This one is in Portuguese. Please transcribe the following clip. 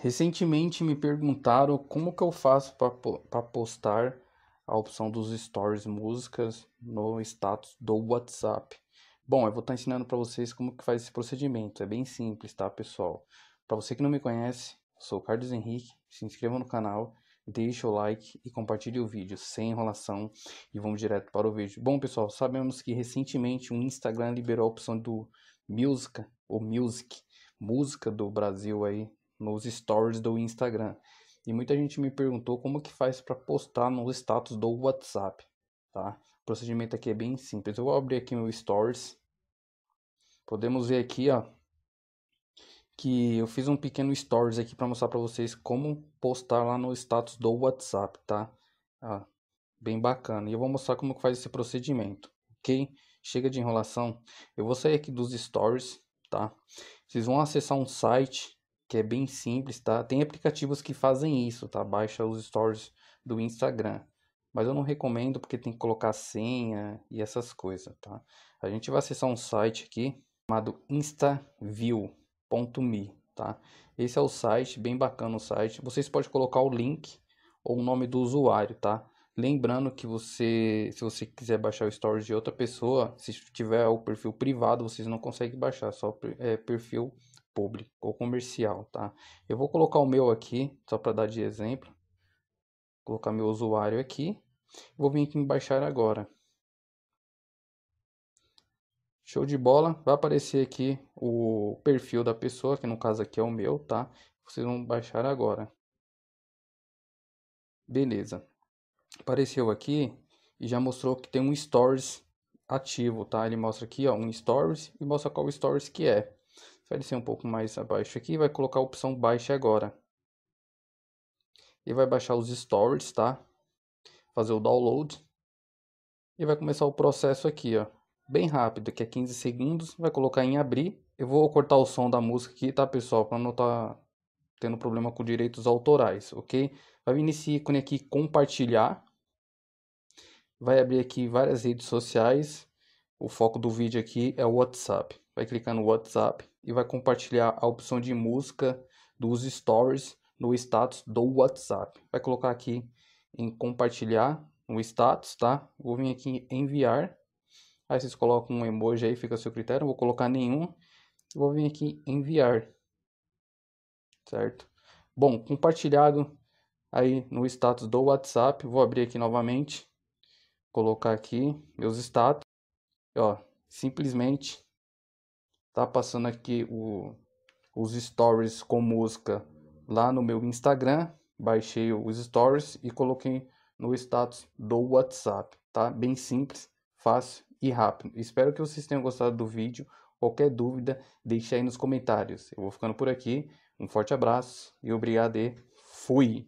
Recentemente me perguntaram como que eu faço para postar a opção dos stories músicas no status do WhatsApp. Bom, eu vou estar tá ensinando para vocês como que faz esse procedimento. É bem simples, tá, pessoal? Para você que não me conhece, sou Carlos Henrique. Se inscreva no canal, deixe o like e compartilhe o vídeo sem enrolação e vamos direto para o vídeo. Bom, pessoal, sabemos que recentemente o Instagram liberou a opção do música ou music, música do Brasil aí nos stories do Instagram. E muita gente me perguntou como que faz para postar no status do WhatsApp, tá? O procedimento aqui é bem simples. Eu vou abrir aqui meu stories. Podemos ver aqui, ó, que eu fiz um pequeno stories aqui para mostrar para vocês como postar lá no status do WhatsApp, tá? bem bacana. E eu vou mostrar como que faz esse procedimento, ok? Chega de enrolação. Eu vou sair aqui dos stories, tá? Vocês vão acessar um site que é bem simples, tá? Tem aplicativos que fazem isso, tá? Baixa os stories do Instagram. Mas eu não recomendo porque tem que colocar senha e essas coisas, tá? A gente vai acessar um site aqui chamado instaview.me, tá? Esse é o site, bem bacana o site. Vocês podem colocar o link ou o nome do usuário, tá? Lembrando que você, se você quiser baixar o stories de outra pessoa, se tiver o perfil privado, vocês não conseguem baixar, só é, perfil público ou comercial, tá? Eu vou colocar o meu aqui, só para dar de exemplo. Vou colocar meu usuário aqui. Vou vir aqui em baixar agora. Show de bola. Vai aparecer aqui o perfil da pessoa, que no caso aqui é o meu, tá? Vocês vão baixar agora. Beleza. Apareceu aqui e já mostrou que tem um Stories ativo, tá? Ele mostra aqui, ó, um Stories e mostra qual Stories que é vai descer um pouco mais abaixo aqui, vai colocar a opção baixe agora. E vai baixar os stories, tá? Fazer o download. E vai começar o processo aqui, ó. Bem rápido, que é 15 segundos. Vai colocar em abrir. Eu vou cortar o som da música aqui, tá, pessoal? Pra não tá tendo problema com direitos autorais, ok? Vai iniciar ícone aqui compartilhar. Vai abrir aqui várias redes sociais. O foco do vídeo aqui é o WhatsApp. Vai clicar no WhatsApp e vai compartilhar a opção de música dos stories no status do WhatsApp. Vai colocar aqui em compartilhar no status, tá? Vou vir aqui em enviar. Aí vocês colocam um emoji aí, fica a seu critério. Não vou colocar nenhum. Vou vir aqui em enviar. Certo? Bom, compartilhado aí no status do WhatsApp. Vou abrir aqui novamente. Colocar aqui meus status. Ó, simplesmente tá passando aqui o, os stories com música lá no meu Instagram. Baixei os stories e coloquei no status do WhatsApp, tá? Bem simples, fácil e rápido. Espero que vocês tenham gostado do vídeo. Qualquer dúvida, deixe aí nos comentários. Eu vou ficando por aqui. Um forte abraço e obrigado e fui!